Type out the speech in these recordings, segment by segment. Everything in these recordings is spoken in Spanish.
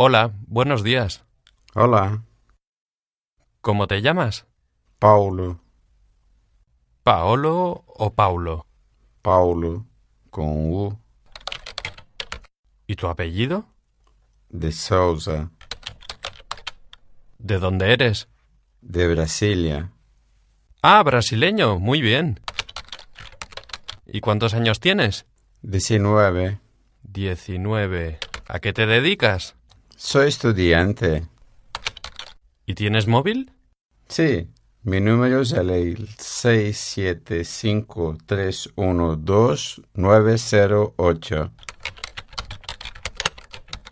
Hola, buenos días. Hola. ¿Cómo te llamas? Paulo. ¿Paolo o Paulo? Paulo, con U. ¿Y tu apellido? De Souza. ¿De dónde eres? De Brasilia. Ah, brasileño, muy bien. ¿Y cuántos años tienes? Diecinueve. Diecinueve. ¿A qué te dedicas? Soy estudiante. ¿Y tienes móvil? Sí. Mi número es el 675-312-908.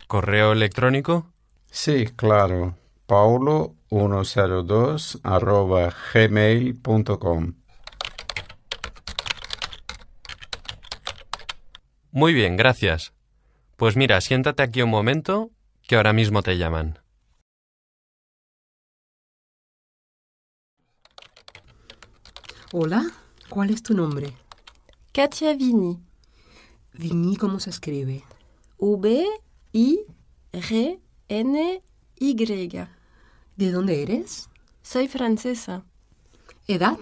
¿Correo electrónico? Sí, claro. paulo102 gmail.com Muy bien, gracias. Pues mira, siéntate aquí un momento que ahora mismo te llaman. Hola, ¿cuál es tu nombre? Katia Vini. Vini, ¿cómo se escribe? V-I-R-N-Y. ¿De dónde eres? Soy francesa. ¿Edad?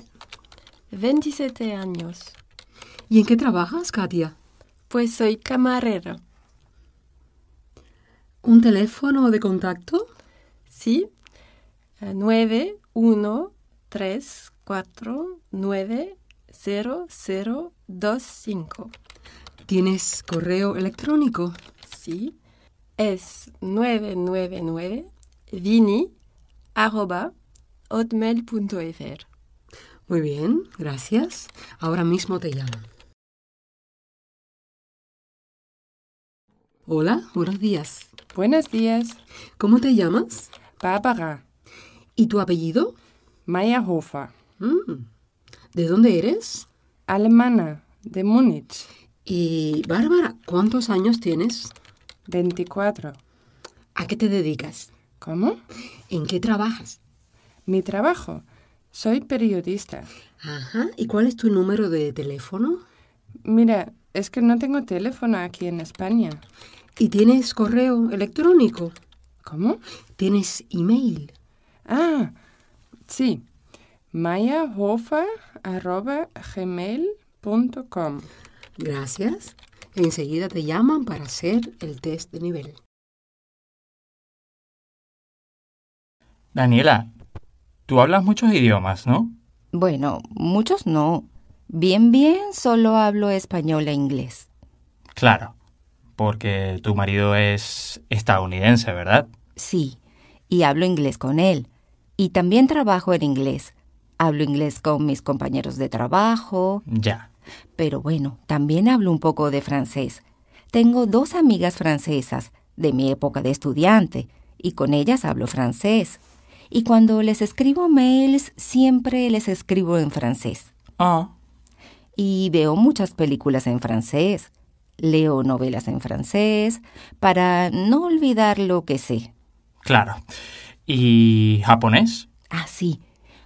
27 años. ¿Y en qué trabajas, Katia? Pues soy camarera. ¿Un teléfono de contacto? Sí. 913490025. Eh, ¿Tienes correo electrónico? Sí. Es 999vini.hotmail.fr. Muy bien, gracias. Ahora mismo te llamo. Hola, buenos días. Buenos días. ¿Cómo te llamas? Bárbara. ¿Y tu apellido? maya Mm. ¿De dónde eres? Alemana, de Múnich. Y Bárbara, ¿cuántos años tienes? 24. ¿A qué te dedicas? ¿Cómo? ¿En qué trabajas? Mi trabajo. Soy periodista. ¿Y cuál es tu número de teléfono? Mira, es que no tengo teléfono aquí en España. ¿Y tienes correo electrónico? ¿Cómo? ¿Tienes email? Ah, sí. mayahofer.gmail.com Gracias. Enseguida te llaman para hacer el test de nivel. Daniela, tú hablas muchos idiomas, ¿no? Bueno, muchos no. Bien, bien, solo hablo español e inglés. Claro. Porque tu marido es estadounidense, ¿verdad? Sí, y hablo inglés con él. Y también trabajo en inglés. Hablo inglés con mis compañeros de trabajo. Ya. Pero bueno, también hablo un poco de francés. Tengo dos amigas francesas de mi época de estudiante y con ellas hablo francés. Y cuando les escribo mails, siempre les escribo en francés. Ah. Y veo muchas películas en francés leo novelas en francés, para no olvidar lo que sé. Claro. ¿Y japonés? Ah, sí.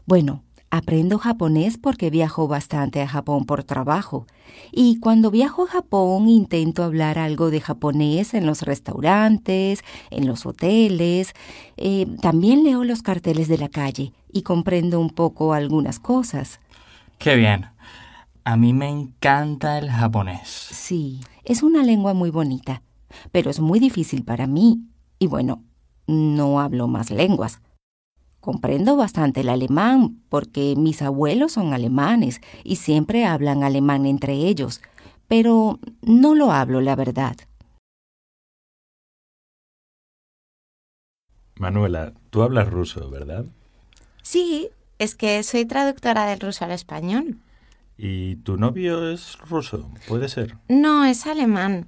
Bueno, aprendo japonés porque viajo bastante a Japón por trabajo. Y cuando viajo a Japón intento hablar algo de japonés en los restaurantes, en los hoteles. Eh, también leo los carteles de la calle y comprendo un poco algunas cosas. Qué bien. A mí me encanta el japonés. Sí, es una lengua muy bonita, pero es muy difícil para mí. Y bueno, no hablo más lenguas. Comprendo bastante el alemán porque mis abuelos son alemanes y siempre hablan alemán entre ellos, pero no lo hablo, la verdad. Manuela, tú hablas ruso, ¿verdad? Sí, es que soy traductora del ruso al español. ¿Y tu novio es ruso? ¿Puede ser? No, es alemán.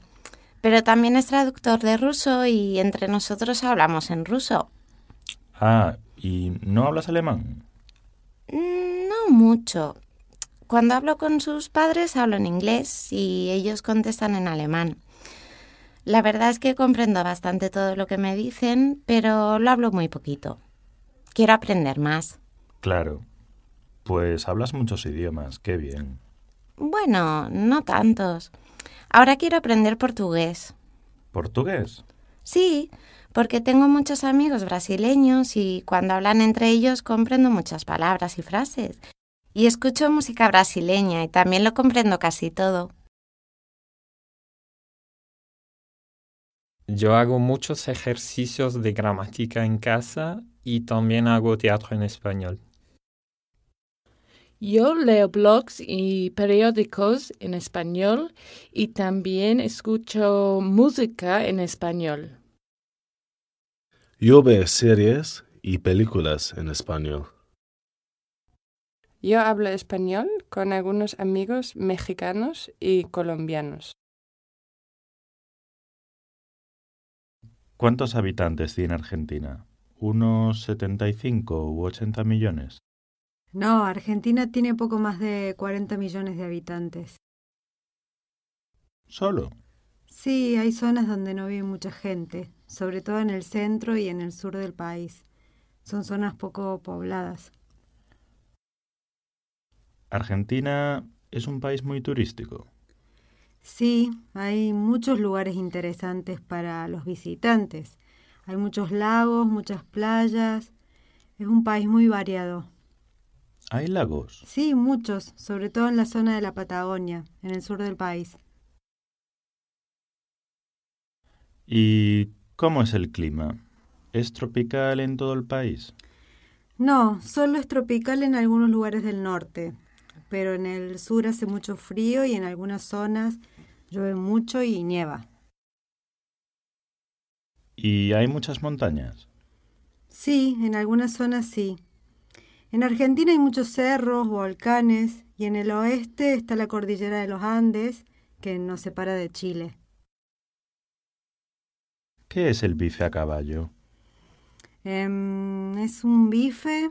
Pero también es traductor de ruso y entre nosotros hablamos en ruso. Ah, ¿y no hablas alemán? Mm, no mucho. Cuando hablo con sus padres hablo en inglés y ellos contestan en alemán. La verdad es que comprendo bastante todo lo que me dicen, pero lo hablo muy poquito. Quiero aprender más. Claro. Pues hablas muchos idiomas, qué bien. Bueno, no tantos. Ahora quiero aprender portugués. ¿Portugués? Sí, porque tengo muchos amigos brasileños y cuando hablan entre ellos comprendo muchas palabras y frases. Y escucho música brasileña y también lo comprendo casi todo. Yo hago muchos ejercicios de gramática en casa y también hago teatro en español. Yo leo blogs y periódicos en español y también escucho música en español. Yo veo series y películas en español. Yo hablo español con algunos amigos mexicanos y colombianos. ¿Cuántos habitantes tiene Argentina? ¿Unos 75 u 80 millones? No, Argentina tiene poco más de 40 millones de habitantes. ¿Solo? Sí, hay zonas donde no vive mucha gente, sobre todo en el centro y en el sur del país. Son zonas poco pobladas. Argentina es un país muy turístico. Sí, hay muchos lugares interesantes para los visitantes. Hay muchos lagos, muchas playas. Es un país muy variado. ¿Hay lagos? Sí, muchos, sobre todo en la zona de la Patagonia, en el sur del país. ¿Y cómo es el clima? ¿Es tropical en todo el país? No, solo es tropical en algunos lugares del norte, pero en el sur hace mucho frío y en algunas zonas llueve mucho y nieva. ¿Y hay muchas montañas? Sí, en algunas zonas sí. En Argentina hay muchos cerros, volcanes y en el oeste está la cordillera de los Andes que nos separa de Chile. ¿Qué es el bife a caballo? Em, es un bife,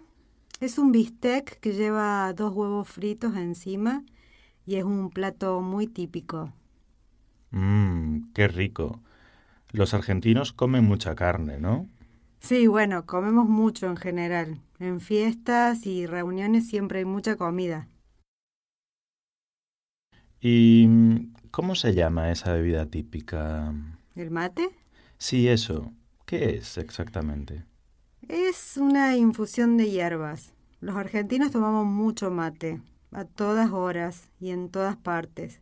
es un bistec que lleva dos huevos fritos encima y es un plato muy típico. Mmm, qué rico. Los argentinos comen mucha carne, ¿no? Sí, bueno, comemos mucho en general. En fiestas y reuniones siempre hay mucha comida. ¿Y cómo se llama esa bebida típica? ¿El mate? Sí, eso. ¿Qué es exactamente? Es una infusión de hierbas. Los argentinos tomamos mucho mate, a todas horas y en todas partes.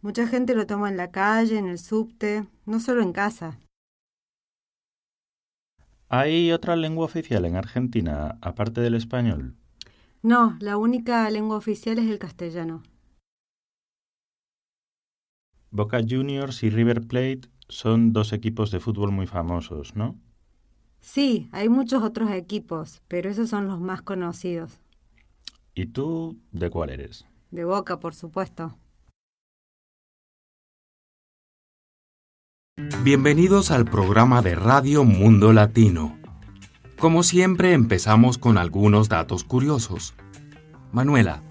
Mucha gente lo toma en la calle, en el subte, no solo en casa. ¿Hay otra lengua oficial en Argentina aparte del español? No, la única lengua oficial es el castellano. Boca Juniors y River Plate son dos equipos de fútbol muy famosos, ¿no? Sí, hay muchos otros equipos, pero esos son los más conocidos. ¿Y tú de cuál eres? De Boca, por supuesto. Bienvenidos al programa de Radio Mundo Latino. Como siempre empezamos con algunos datos curiosos. Manuela,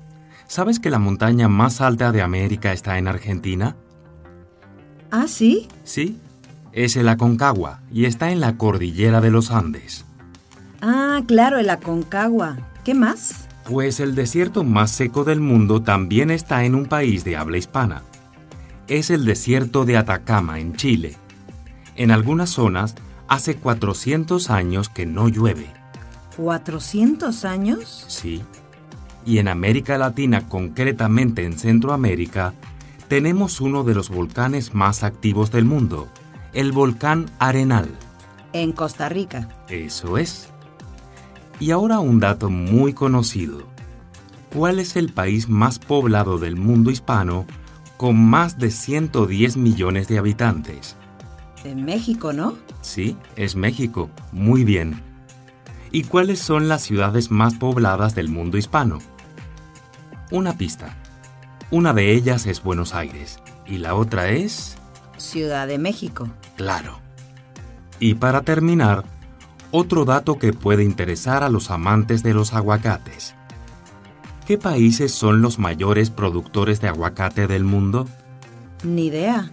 ¿sabes que la montaña más alta de América está en Argentina? ¿Ah, sí? Sí, es el Aconcagua y está en la cordillera de los Andes. Ah, claro, el Aconcagua. ¿Qué más? Pues el desierto más seco del mundo también está en un país de habla hispana, es el desierto de Atacama, en Chile. En algunas zonas hace 400 años que no llueve. ¿400 años? Sí. Y en América Latina, concretamente en Centroamérica, tenemos uno de los volcanes más activos del mundo, el volcán Arenal. En Costa Rica. Eso es. Y ahora un dato muy conocido. ¿Cuál es el país más poblado del mundo hispano con más de 110 millones de habitantes. En México, ¿no? Sí, es México. Muy bien. ¿Y cuáles son las ciudades más pobladas del mundo hispano? Una pista. Una de ellas es Buenos Aires y la otra es... Ciudad de México. Claro. Y para terminar, otro dato que puede interesar a los amantes de los aguacates. ¿Qué países son los mayores productores de aguacate del mundo? Ni idea.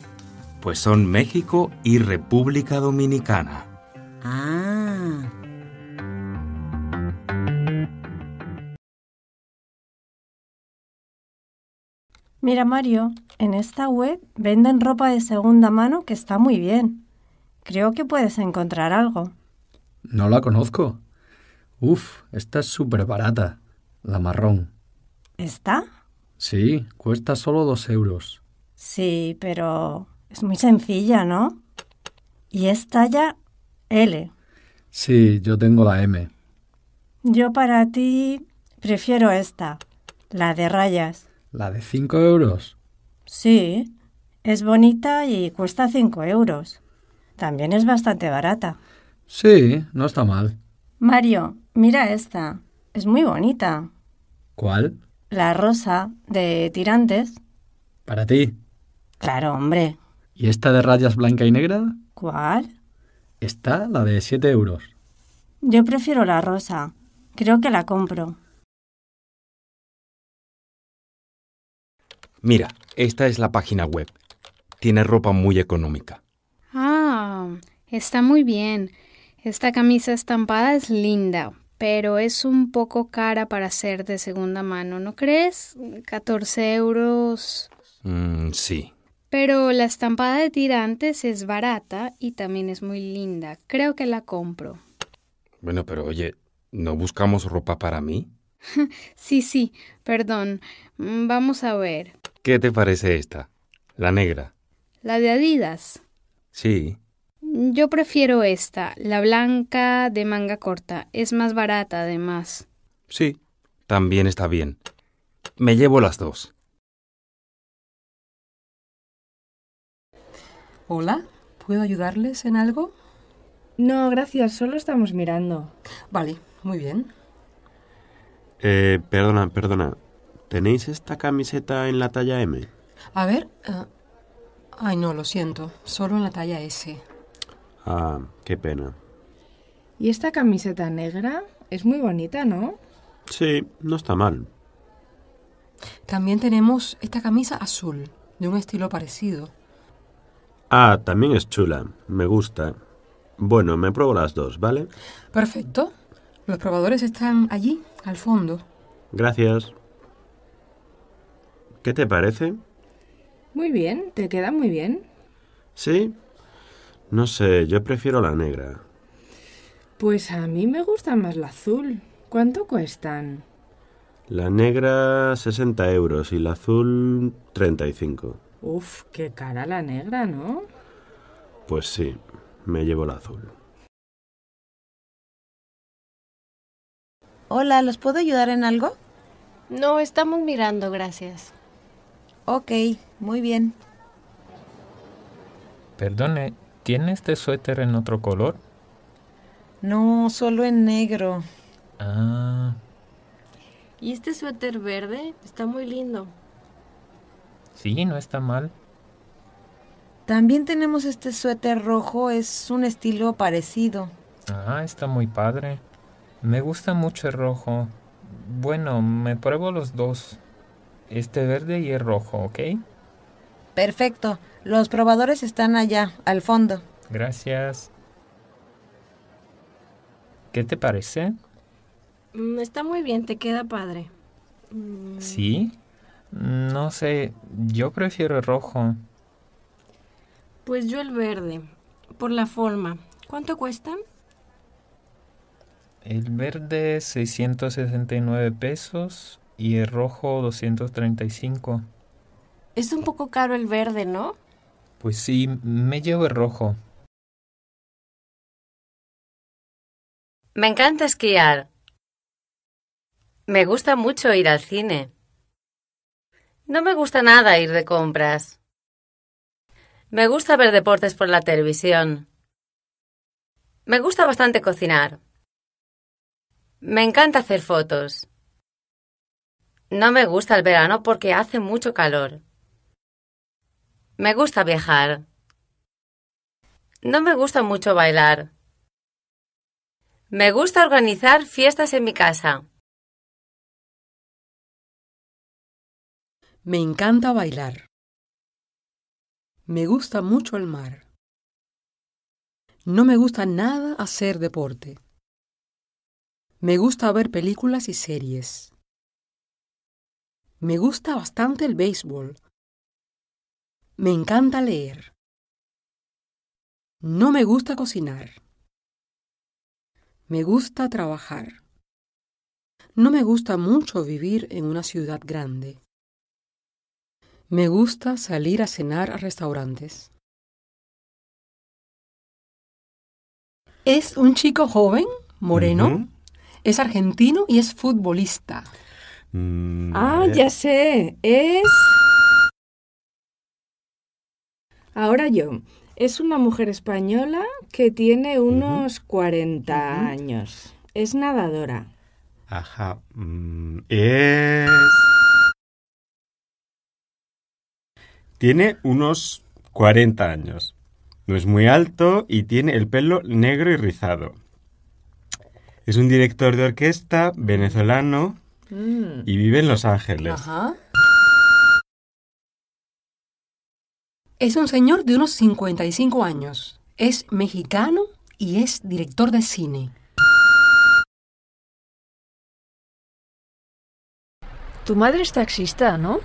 Pues son México y República Dominicana. Ah. Mira Mario, en esta web venden ropa de segunda mano que está muy bien. Creo que puedes encontrar algo. No la conozco. Uf, esta es súper barata, la marrón. ¿Esta? Sí, cuesta solo dos euros. Sí, pero es muy sencilla, ¿no? Y esta ya L. Sí, yo tengo la M. Yo para ti prefiero esta, la de rayas. ¿La de cinco euros? Sí, es bonita y cuesta cinco euros. También es bastante barata. Sí, no está mal. Mario, mira esta. Es muy bonita. ¿Cuál? La rosa de tirantes. Para ti. Claro, hombre. ¿Y esta de rayas blanca y negra? ¿Cuál? Está la de 7 euros. Yo prefiero la rosa. Creo que la compro. Mira, esta es la página web. Tiene ropa muy económica. Ah, está muy bien. Esta camisa estampada es linda pero es un poco cara para ser de segunda mano, ¿no crees? Catorce euros. Mm, sí. Pero la estampada de tirantes es barata y también es muy linda. Creo que la compro. Bueno, pero oye, ¿no buscamos ropa para mí? sí, sí, perdón. Mm, vamos a ver. ¿Qué te parece esta? La negra. La de Adidas. Sí, yo prefiero esta, la blanca de manga corta. Es más barata, además. Sí, también está bien. Me llevo las dos. Hola, ¿puedo ayudarles en algo? No, gracias, solo estamos mirando. Vale, muy bien. Eh, perdona, perdona. ¿Tenéis esta camiseta en la talla M? A ver... Eh, ay, no, lo siento, solo en la talla S. Ah, qué pena. Y esta camiseta negra es muy bonita, ¿no? Sí, no está mal. También tenemos esta camisa azul, de un estilo parecido. Ah, también es chula, me gusta. Bueno, me pruebo las dos, ¿vale? Perfecto. Los probadores están allí, al fondo. Gracias. ¿Qué te parece? Muy bien, te queda muy bien. ¿Sí? No sé, yo prefiero la negra. Pues a mí me gusta más la azul. ¿Cuánto cuestan? La negra 60 euros y la azul 35. Uf, qué cara la negra, ¿no? Pues sí, me llevo la azul. Hola, ¿los puedo ayudar en algo? No, estamos mirando, gracias. Ok, muy bien. Perdone, ¿Tiene este suéter en otro color? No, solo en negro. Ah. ¿Y este suéter verde? Está muy lindo. Sí, no está mal. También tenemos este suéter rojo, es un estilo parecido. Ah, está muy padre. Me gusta mucho el rojo. Bueno, me pruebo los dos. Este verde y el rojo, ¿ok? Perfecto. Los probadores están allá, al fondo. Gracias. ¿Qué te parece? Mm, está muy bien, te queda padre. Mm. ¿Sí? No sé, yo prefiero el rojo. Pues yo el verde, por la forma. ¿Cuánto cuesta? El verde 669 pesos y el rojo 235. Es un poco caro el verde, ¿no? Pues sí, me llevo el rojo. Me encanta esquiar. Me gusta mucho ir al cine. No me gusta nada ir de compras. Me gusta ver deportes por la televisión. Me gusta bastante cocinar. Me encanta hacer fotos. No me gusta el verano porque hace mucho calor. Me gusta viajar. No me gusta mucho bailar. Me gusta organizar fiestas en mi casa. Me encanta bailar. Me gusta mucho el mar. No me gusta nada hacer deporte. Me gusta ver películas y series. Me gusta bastante el béisbol, me encanta leer. No me gusta cocinar. Me gusta trabajar. No me gusta mucho vivir en una ciudad grande. Me gusta salir a cenar a restaurantes. Es un chico joven, moreno, es argentino y es futbolista. Mm, ah, ya sé, es... Ahora yo. Es una mujer española que tiene unos 40 años. Es nadadora. Ajá. Mm, es... Tiene unos 40 años. No es muy alto y tiene el pelo negro y rizado. Es un director de orquesta venezolano mm. y vive en Los Ángeles. Ajá. Es un señor de unos 55 años. Es mexicano y es director de cine. Tu madre es taxista, ¿no?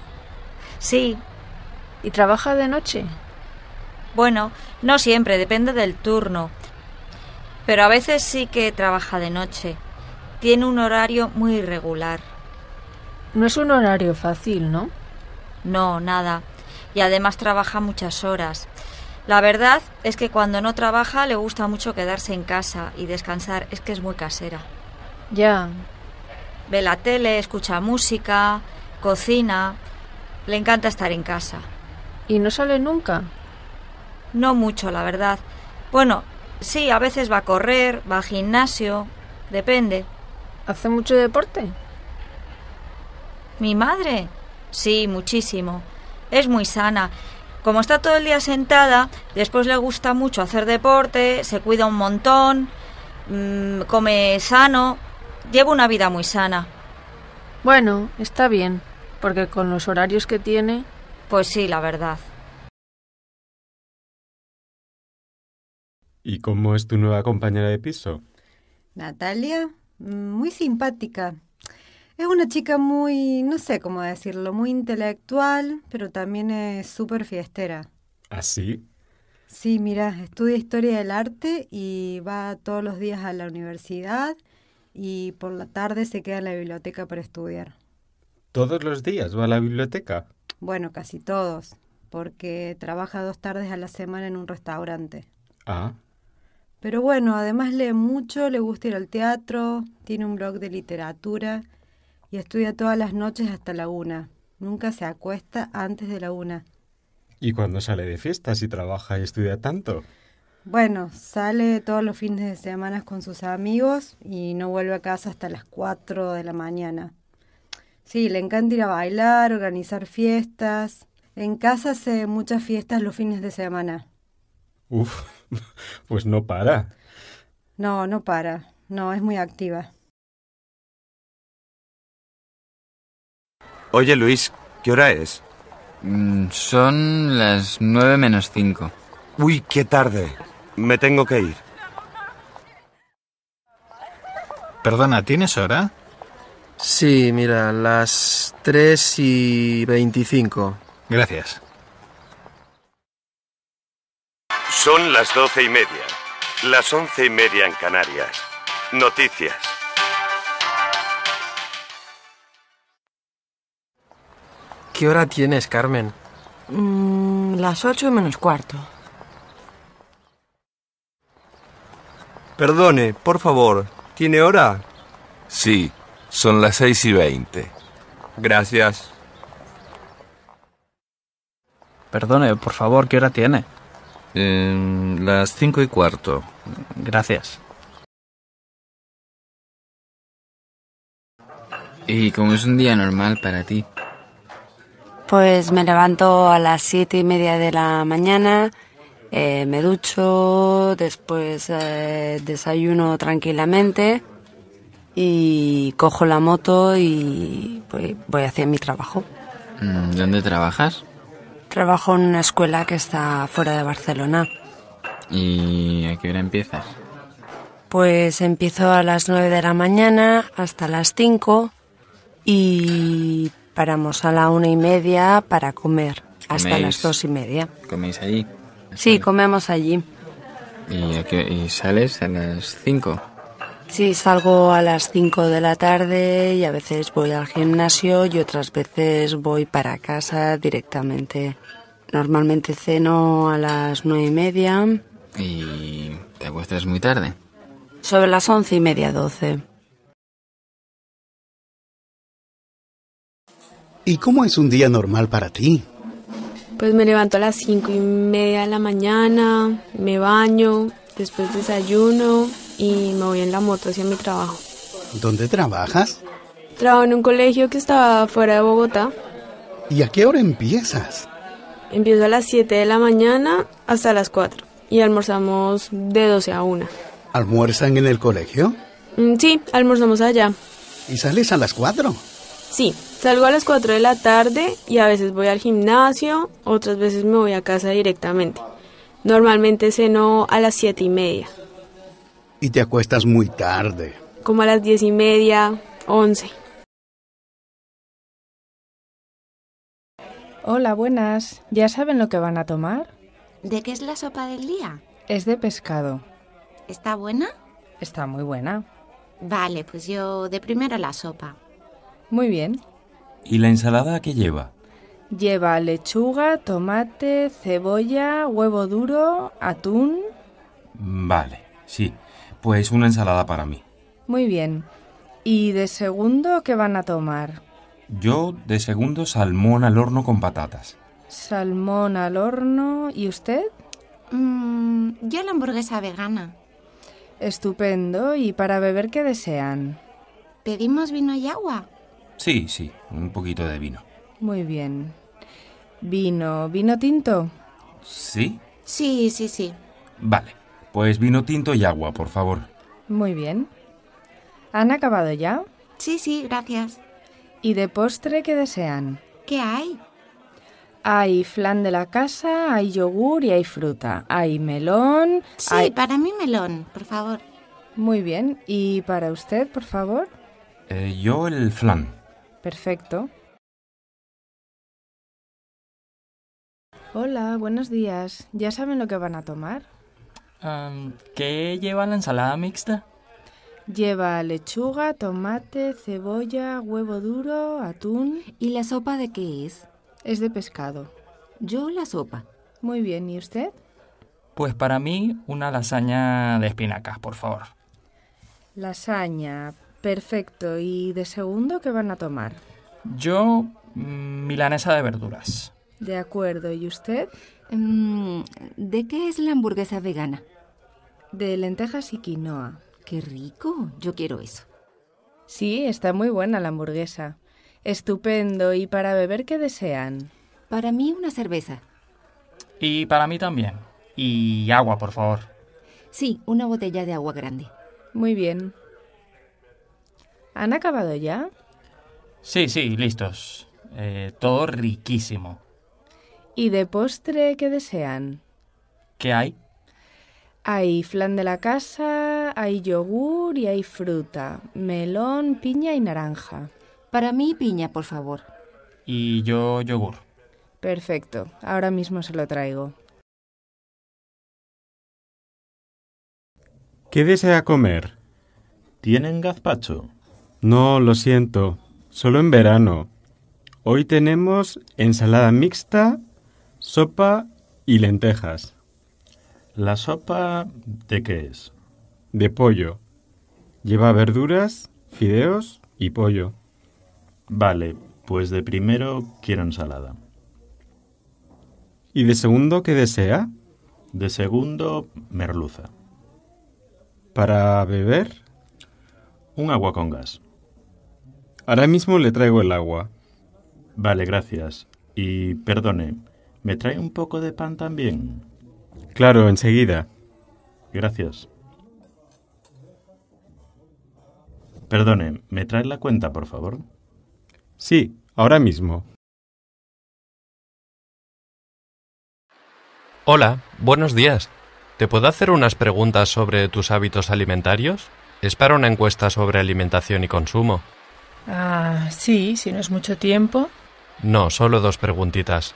Sí. ¿Y trabaja de noche? Bueno, no siempre, depende del turno. Pero a veces sí que trabaja de noche. Tiene un horario muy irregular. No es un horario fácil, ¿no? No, nada y además trabaja muchas horas. La verdad es que cuando no trabaja le gusta mucho quedarse en casa y descansar, es que es muy casera. Ya. Ve la tele, escucha música, cocina, le encanta estar en casa. ¿Y no sale nunca? No mucho, la verdad. Bueno, sí, a veces va a correr, va al gimnasio, depende. ¿Hace mucho deporte? ¿Mi madre? Sí, muchísimo es muy sana. Como está todo el día sentada, después le gusta mucho hacer deporte, se cuida un montón, mm, come sano, lleva una vida muy sana. Bueno, está bien, porque con los horarios que tiene... Pues sí, la verdad. ¿Y cómo es tu nueva compañera de piso? Natalia, mm, muy simpática, es una chica muy, no sé cómo decirlo, muy intelectual, pero también es súper fiestera. ¿Ah, sí? Sí, mira, estudia historia del arte y va todos los días a la universidad y por la tarde se queda en la biblioteca para estudiar. ¿Todos los días va a la biblioteca? Bueno, casi todos, porque trabaja dos tardes a la semana en un restaurante. Ah. Pero bueno, además lee mucho, le gusta ir al teatro, tiene un blog de literatura y estudia todas las noches hasta la una. Nunca se acuesta antes de la una. ¿Y cuando sale de fiestas y trabaja y estudia tanto? Bueno, sale todos los fines de semana con sus amigos y no vuelve a casa hasta las cuatro de la mañana. Sí, le encanta ir a bailar, organizar fiestas. En casa hace muchas fiestas los fines de semana. Uf, pues no para. No, no para. No, es muy activa. Oye, Luis, ¿qué hora es? Mm, son las nueve menos cinco. Uy, qué tarde. Me tengo que ir. Perdona, ¿tienes hora? Sí, mira, las tres y veinticinco. Gracias. Son las doce y media, las once y media en Canarias. Noticias. ¿Qué hora tienes, Carmen? Mm, las ocho menos cuarto. Perdone, por favor, ¿tiene hora? Sí, son las seis y veinte. Gracias. Perdone, por favor, ¿qué hora tiene? Em, las cinco y cuarto. Gracias. ¿Y como es un día normal para ti? Pues me levanto a las siete y media de la mañana, eh, me ducho, después eh, desayuno tranquilamente y cojo la moto y voy voy hacia mi trabajo. Mm, ¿Dónde trabajas? Trabajo en una escuela que está fuera de Barcelona. ¿Y a qué hora empiezas? Pues empiezo a las nueve de la mañana hasta las cinco y paramos a la una y media para comer, hasta las dos y media. ¿Coméis allí? Sí, comemos allí. ¿Y, y sales a las cinco? Sí, salgo a las cinco de la tarde y a veces voy al gimnasio y otras veces voy para casa directamente. Normalmente ceno a las nueve y media, ¿Y te acuestas muy tarde? sobre las once y media, doce. ¿Y cómo es un día normal para ti? Pues me levanto a las cinco y media de la mañana, me baño, después desayuno y me voy en la moto hacia mi trabajo. ¿Dónde trabajas? Trabajo en un colegio que estaba fuera de Bogotá. ¿Y a qué hora empiezas? Empiezo a las 7 de la mañana hasta las 4 y almorzamos de 12 a 1. ¿Almuerzan en el colegio? Mm, sí, almorzamos allá. ¿Y sales a las 4? Sí, Salgo a las 4 de la tarde y a veces voy al gimnasio, otras veces me voy a casa directamente. Normalmente ceno a las 7 y media. ¿Y te acuestas muy tarde? Como a las 10 y media, 11. Hola, buenas. ¿Ya saben lo que van a tomar? ¿De qué es la sopa del día? Es de pescado. ¿Está buena? Está muy buena. Vale, pues yo de primero la sopa. Muy bien. ¿Y la ensalada qué lleva? Lleva lechuga, tomate, cebolla, huevo duro, atún. Vale, sí. Pues una ensalada para mí. Muy bien. ¿Y de segundo qué van a tomar? Yo de segundo salmón al horno con patatas. Salmón al horno. ¿Y usted? Mm, yo la hamburguesa vegana. Estupendo. ¿Y para beber qué desean? ¿Pedimos vino y agua? Sí, sí, un poquito de vino. Muy bien. ¿Vino, vino tinto? ¿Sí? Sí, sí, sí. Vale, pues vino tinto y agua, por favor. Muy bien. ¿Han acabado ya? Sí, sí, gracias. ¿Y de postre qué desean? ¿Qué hay? Hay flan de la casa, hay yogur y hay fruta. Hay melón. Sí, para mí melón, por favor. Muy bien. ¿Y para usted, por favor? Eh, yo el flan. Perfecto. Hola, buenos días. ¿Ya saben lo que van a tomar? ¿Qué lleva la ensalada mixta? Lleva lechuga, tomate, cebolla, huevo duro, atún. ¿Y la sopa de qué es? Es de pescado. Yo la sopa. Muy bien, ¿y usted? Pues para mí una lasaña de espinacas, por favor. Lasaña, Perfecto. ¿Y de segundo qué van a tomar? Yo, mm, milanesa de verduras. De acuerdo. ¿Y usted? Em, ¿De qué es la hamburguesa vegana? De lentejas y quinoa. Qué rico. Yo quiero eso. Sí, está muy buena la hamburguesa. Estupendo. ¿Y para beber qué desean? Para mí una cerveza. Y para mí también. Y agua, por favor. Sí, una botella de agua grande. Muy bien. ¿Han acabado ya? Sí, sí, listos. Eh, todo riquísimo. ¿Y de postre qué desean? ¿Qué hay? Hay flan de la casa, hay yogur y hay fruta, melón, piña y naranja. Para mí piña, por favor. Y yo yogur. Perfecto, ahora mismo se lo traigo. ¿Qué desea comer? ¿Tienen gazpacho? No, lo siento. Solo en verano. Hoy tenemos ensalada mixta, sopa y lentejas. ¿La sopa de qué es? De pollo. Lleva verduras, fideos y pollo. Vale, pues de primero quiero ensalada. ¿Y de segundo qué desea? De segundo, merluza. ¿Para beber? Un agua con gas. Ahora mismo le traigo el agua. Vale, gracias. Y perdone, ¿me trae un poco de pan también? Claro, enseguida. Gracias. Perdone, ¿me trae la cuenta, por favor? Sí, ahora mismo. Hola, buenos días. ¿Te puedo hacer unas preguntas sobre tus hábitos alimentarios? Es para una encuesta sobre alimentación y consumo. Ah, sí, si no es mucho tiempo. No, solo dos preguntitas.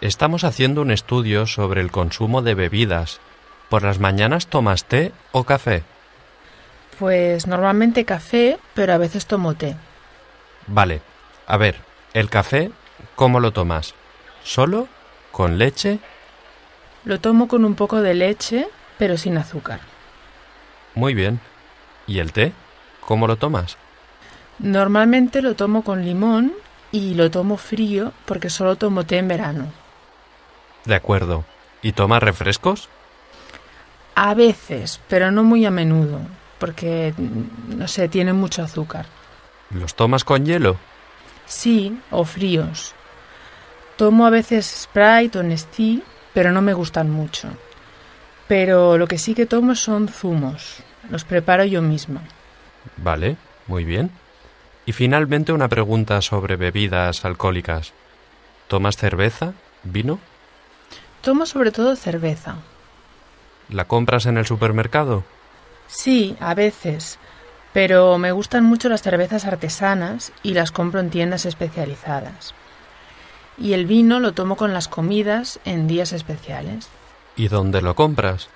Estamos haciendo un estudio sobre el consumo de bebidas. ¿Por las mañanas tomas té o café? Pues normalmente café, pero a veces tomo té. Vale. A ver, el café, ¿cómo lo tomas? ¿Solo? ¿Con leche? Lo tomo con un poco de leche, pero sin azúcar. Muy bien. ¿Y el té? ¿Cómo lo tomas? Normalmente lo tomo con limón y lo tomo frío porque solo tomo té en verano. De acuerdo. ¿Y tomas refrescos? A veces, pero no muy a menudo, porque, no sé, tiene mucho azúcar. ¿Los tomas con hielo? Sí, o fríos. Tomo a veces Sprite o Nestlé, pero no me gustan mucho. Pero lo que sí que tomo son zumos. Los preparo yo misma. Vale, muy bien. Y finalmente una pregunta sobre bebidas alcohólicas. ¿Tomas cerveza? ¿Vino? Tomo sobre todo cerveza. ¿La compras en el supermercado? Sí, a veces. Pero me gustan mucho las cervezas artesanas y las compro en tiendas especializadas. Y el vino lo tomo con las comidas en días especiales. ¿Y dónde lo compras?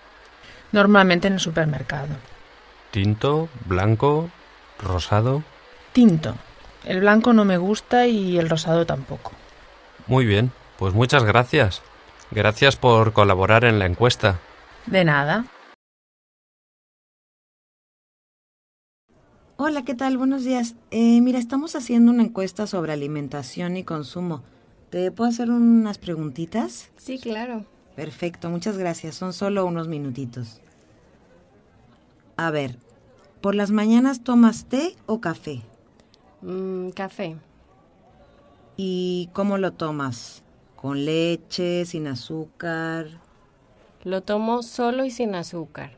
Normalmente en el supermercado. ¿Tinto, blanco, rosado? El blanco no me gusta y el rosado tampoco. Muy bien, pues muchas gracias. Gracias por colaborar en la encuesta. De nada. Hola, ¿qué tal? Buenos días. Eh, mira, estamos haciendo una encuesta sobre alimentación y consumo. ¿Te puedo hacer unas preguntitas? Sí, claro. Perfecto, muchas gracias. Son solo unos minutitos. A ver, ¿por las mañanas tomas té o café? Mm, café. ¿Y cómo lo tomas? ¿Con leche, sin azúcar? Lo tomo solo y sin azúcar.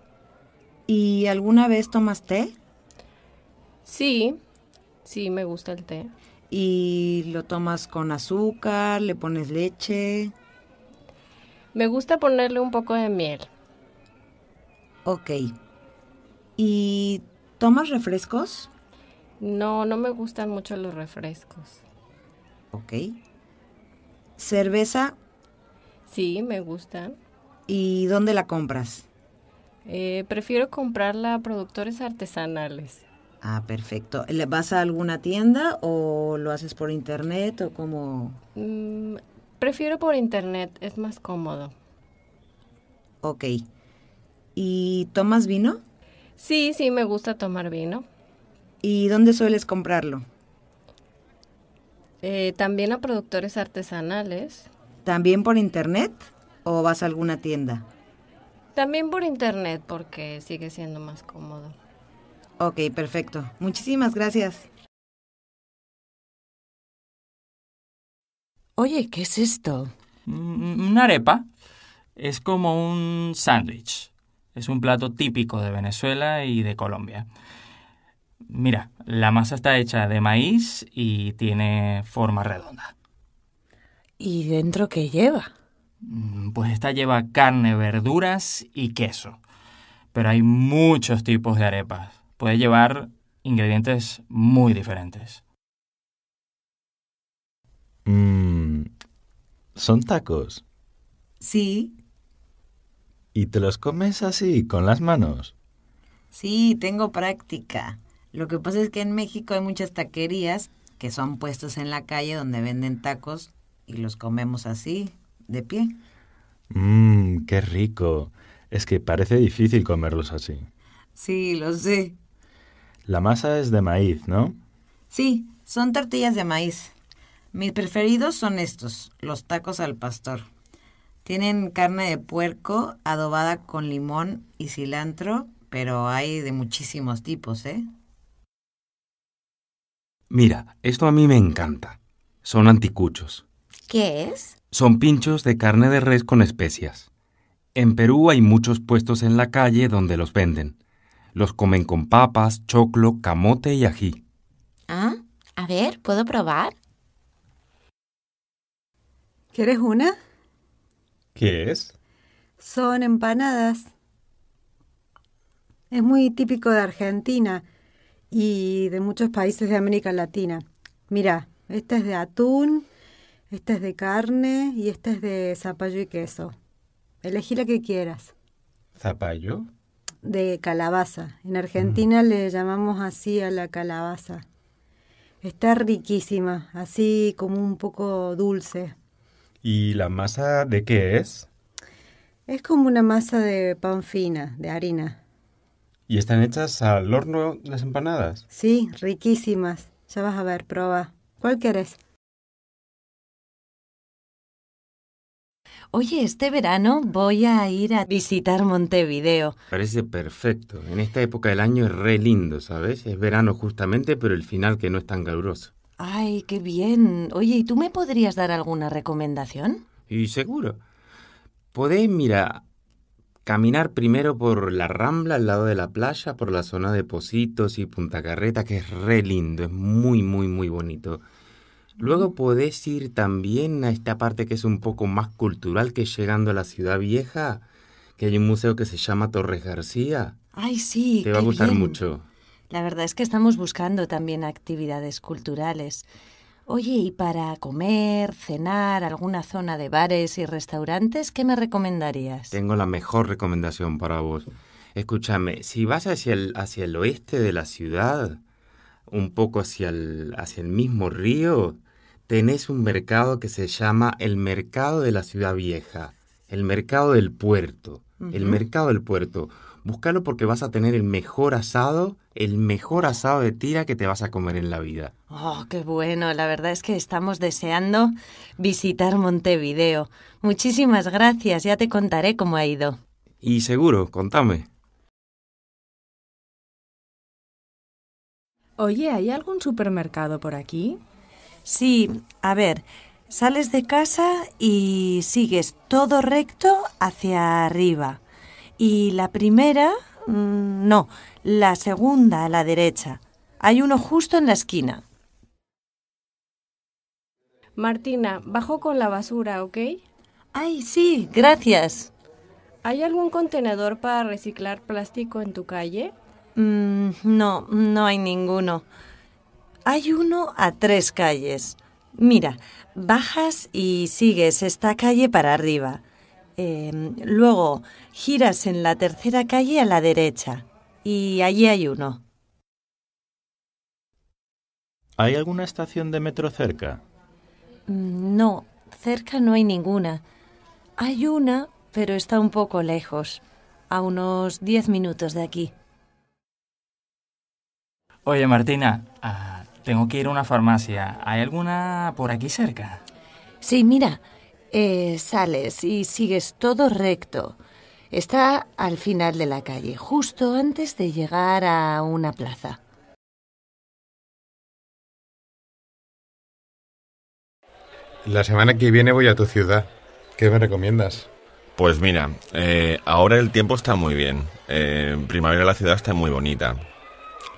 ¿Y alguna vez tomas té? Sí, sí, me gusta el té. ¿Y lo tomas con azúcar? ¿Le pones leche? Me gusta ponerle un poco de miel. Ok. ¿Y tomas refrescos? No, no me gustan mucho los refrescos. Ok. ¿Cerveza? Sí, me gustan. ¿Y dónde la compras? Eh, prefiero comprarla a productores artesanales. Ah, perfecto. ¿Le ¿Vas a alguna tienda o lo haces por internet o cómo? Mm, prefiero por internet, es más cómodo. Ok. ¿Y tomas vino? Sí, sí, me gusta tomar vino. ¿Y dónde sueles comprarlo? Eh, también a productores artesanales. ¿También por internet o vas a alguna tienda? También por internet porque sigue siendo más cómodo. Ok, perfecto. Muchísimas gracias. Oye, ¿qué es esto? Mm, una arepa. Es como un sándwich. Es un plato típico de Venezuela y de Colombia. Mira, la masa está hecha de maíz y tiene forma redonda. ¿Y dentro qué lleva? Mm, pues esta lleva carne, verduras y queso. Pero hay muchos tipos de arepas. Puede llevar ingredientes muy diferentes. Mm, ¿Son tacos? Sí. ¿Y te los comes así, con las manos? Sí, tengo práctica. Lo que pasa es que en México hay muchas taquerías que son puestos en la calle donde venden tacos y los comemos así, de pie. Mmm, qué rico. Es que parece difícil comerlos así. Sí, lo sé. La masa es de maíz, ¿no? Sí, son tortillas de maíz. Mis preferidos son estos, los tacos al pastor. Tienen carne de puerco adobada con limón y cilantro, pero hay de muchísimos tipos, ¿eh? Mira, esto a mí me encanta. Son anticuchos. ¿Qué es? Son pinchos de carne de res con especias. En Perú hay muchos puestos en la calle donde los venden. Los comen con papas, choclo, camote y ají. Ah, a ver, ¿puedo probar? ¿Quieres una? ¿Qué es? Son empanadas. Es muy típico de Argentina y de muchos países de América Latina. Mira, esta es de atún, esta es de carne y esta es de zapallo y queso. Elegí la que quieras. ¿Zapallo? De calabaza. En Argentina mm. le llamamos así a la calabaza. Está riquísima, así como un poco dulce. ¿Y la masa de qué es? Es como una masa de pan fina, de harina. ¿Y están hechas al horno las empanadas? Sí, riquísimas. Ya vas a ver, prueba. ¿Cuál quieres? Oye, este verano voy a ir a visitar Montevideo. Parece perfecto. En esta época del año es re lindo, ¿sabes? Es verano justamente, pero el final que no es tan caluroso. Ay, qué bien. Oye, ¿y tú me podrías dar alguna recomendación? Y seguro. Podés, mira, Caminar primero por la Rambla, al lado de la playa, por la zona de Positos y Punta Carreta, que es re lindo, es muy, muy, muy bonito. Luego podés ir también a esta parte que es un poco más cultural que llegando a la ciudad vieja, que hay un museo que se llama Torres García. Ay, sí. Te va a gustar mucho. La verdad es que estamos buscando también actividades culturales. Oye, ¿y para comer, cenar, alguna zona de bares y restaurantes, qué me recomendarías? Tengo la mejor recomendación para vos. Escúchame, si vas hacia el, hacia el oeste de la ciudad, un poco hacia el, hacia el mismo río, tenés un mercado que se llama el Mercado de la Ciudad Vieja, el Mercado del Puerto, el Mercado del Puerto Búscalo porque vas a tener el mejor asado, el mejor asado de tira que te vas a comer en la vida. Oh, qué bueno. La verdad es que estamos deseando visitar Montevideo. Muchísimas gracias. Ya te contaré cómo ha ido. Y seguro, contame. Oye, ¿hay algún supermercado por aquí? Sí, a ver, sales de casa y sigues todo recto hacia arriba y la primera, mm, no, la segunda a la derecha. Hay uno justo en la esquina. Martina, bajo con la basura, ¿ok? Ay, sí, gracias. ¿Hay algún contenedor para reciclar plástico en tu calle? Mm, no, no hay ninguno. Hay uno a tres calles. Mira, bajas y sigues esta calle para arriba. Em, luego giras en la tercera calle a la derecha y allí hay uno. ¿Hay alguna estación de metro cerca? Mm, no, cerca no hay ninguna. Hay una, pero está un poco lejos, a unos diez minutos de aquí. Oye, Martina, ah, tengo que ir a una farmacia. ¿Hay alguna por aquí cerca? Sí, mira, eh, sales y sigues todo recto. Está al final de la calle, justo antes de llegar a una plaza. La semana que viene voy a tu ciudad. ¿Qué me recomiendas? Pues mira, eh, ahora el tiempo está muy bien. En eh, primavera la ciudad está muy bonita.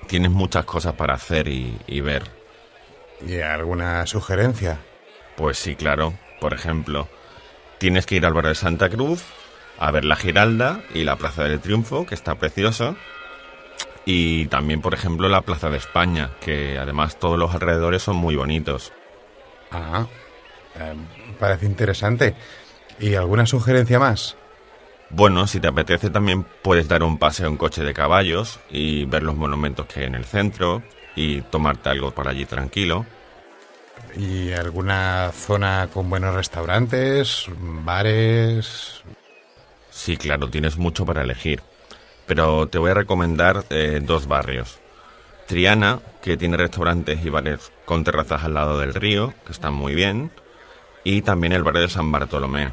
Tienes muchas cosas para hacer y ver. ¿Y alguna sugerencia? Pues sí, claro por ejemplo, tienes que ir al barrio de Santa Cruz a ver la Giralda y la Plaza del Triunfo, que está preciosa. Y también, por ejemplo, la Plaza de España, que además todos los alrededores son muy bonitos. Ah, em, parece interesante. ¿Y alguna sugerencia más? Bueno, si te apetece también puedes dar un paseo en coche de caballos y ver los monumentos que hay en el centro y tomarte algo para allí tranquilo. ¿Y alguna zona con buenos restaurantes, bares? Sí, claro, tienes mucho para elegir. Pero te voy a recomendar eh, dos barrios. Triana, que tiene restaurantes y bares con terrazas al lado del río, que están muy bien. Y también el barrio de San Bartolomé,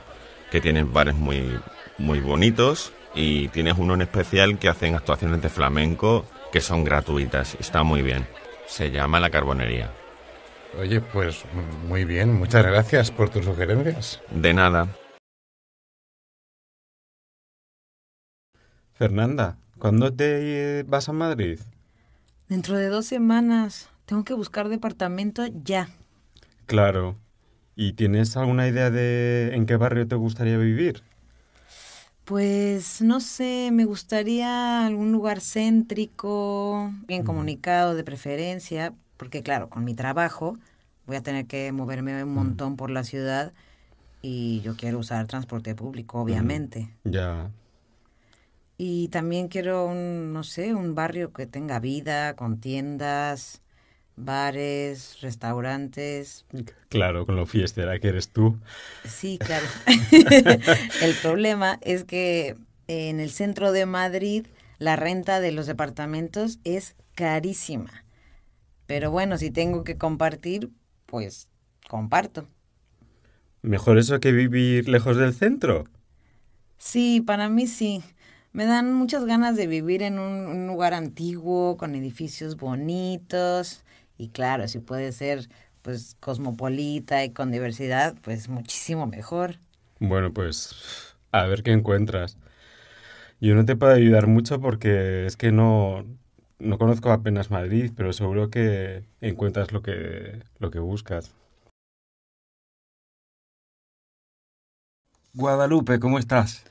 que tiene bares muy, muy bonitos. Y tienes uno en especial que hacen actuaciones de flamenco que son gratuitas. Está muy bien. Se llama La Carbonería. Oye, pues muy bien, muchas gracias por tus sugerencias. De nada. Fernanda, ¿cuándo te eh, vas a Madrid? Dentro de dos semanas. Tengo que buscar departamento ya. Claro. ¿Y tienes alguna idea de en qué barrio te gustaría vivir? Pues no sé, me gustaría algún lugar céntrico, bien mm. comunicado de preferencia, porque claro, con mi trabajo voy a tener que moverme un mm. montón por la ciudad y yo quiero usar transporte público, mm. obviamente. Ya. Y también quiero un, no sé, un barrio que tenga vida, con tiendas, bares, restaurantes. Claro, con lo fiestera que eres tú. Sí, claro. el problema es que en el centro de Madrid la renta de los departamentos es carísima. Pero bueno, si tengo que compartir, pues comparto. Mejor eso que vivir lejos del centro. Sí, para mí sí. Me dan muchas ganas de vivir en un, lugar antiguo, con edificios bonitos. Y claro, si puede ser pues cosmopolita y con diversidad, pues muchísimo mejor. Bueno, pues a ver qué encuentras. Yo no te puedo ayudar mucho porque es que no, no conozco apenas Madrid, pero seguro que encuentras lo que, lo que buscas. Guadalupe, ¿cómo estás?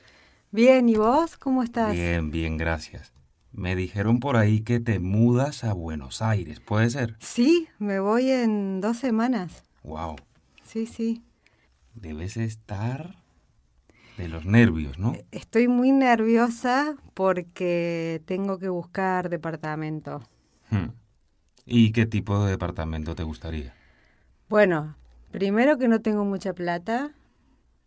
Bien, ¿y vos cómo estás? Bien, bien, gracias. Me dijeron por ahí que te mudas a Buenos Aires, ¿puede ser? Sí, me voy en dos semanas. Wow. Sí, sí. Debes estar de los nervios, ¿no? E-, estoy muy nerviosa porque tengo que buscar departamento. Hmm. ¿Y qué tipo de departamento te gustaría? Bueno, primero que no tengo mucha plata.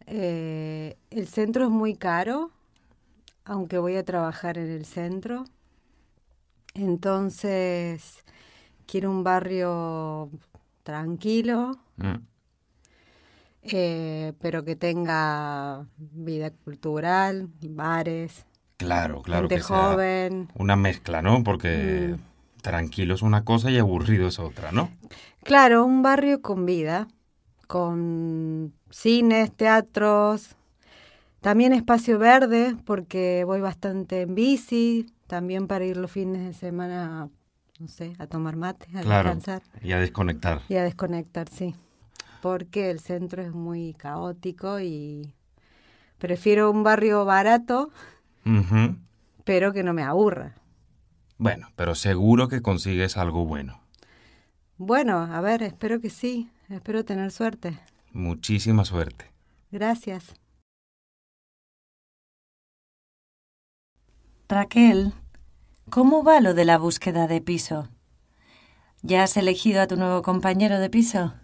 Eh, el centro es muy caro, aunque voy a trabajar en el centro. Entonces, quiero un barrio tranquilo, hmm eh, pero que tenga vida cultural, bares. Claro, claro. que joven. una mezcla, ¿no? Porque mm. tranquilo es una cosa y aburrido es otra, ¿no? Claro, un barrio con vida, con cines, teatros, también espacio verde, porque voy bastante en bici, también para ir los fines de semana, no sé, a tomar mate, a descansar. Y a desconectar. Y a desconectar, sí porque el centro es muy caótico y prefiero un barrio barato, pero que no me aburra. Bueno, pero seguro que consigues algo bueno. Bueno, a ver, espero que sí, espero tener suerte. Muchísima suerte. Gracias. Raquel, ¿cómo va lo de la búsqueda de piso? ¿Ya has elegido a tu nuevo compañero de piso?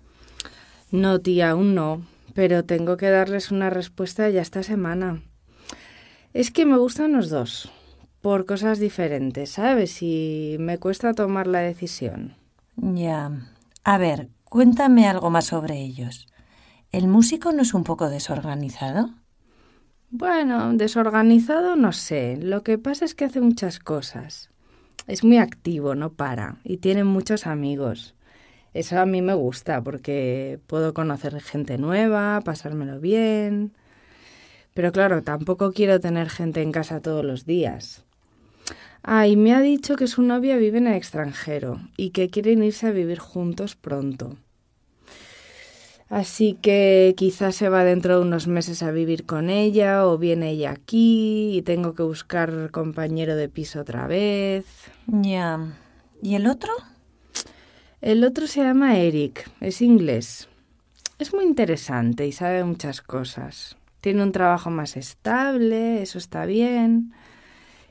No, tía, aún no, pero tengo que darles una respuesta ya esta semana. Es que me gustan los dos, por cosas diferentes, ¿sabes? Y me cuesta tomar la decisión. Ya. A ver, cuéntame algo más sobre ellos. ¿El músico no es un poco desorganizado? Bueno, desorganizado no sé. Lo que pasa es que hace muchas cosas. Es muy activo, no para, y tiene muchos amigos. Eso a mí me gusta porque puedo conocer gente nueva, pasármelo bien. Pero claro, tampoco quiero tener gente en casa todos los días. Ah, y me ha dicho que su novia vive en el extranjero y que quieren irse a vivir juntos pronto. Así que quizás se va dentro de unos meses a vivir con ella o viene ella aquí y tengo que buscar compañero de piso otra vez. Ya. ¿Y el otro? El otro se llama Eric, es inglés. Es muy interesante y sabe muchas cosas. Tiene un trabajo más estable, eso está bien.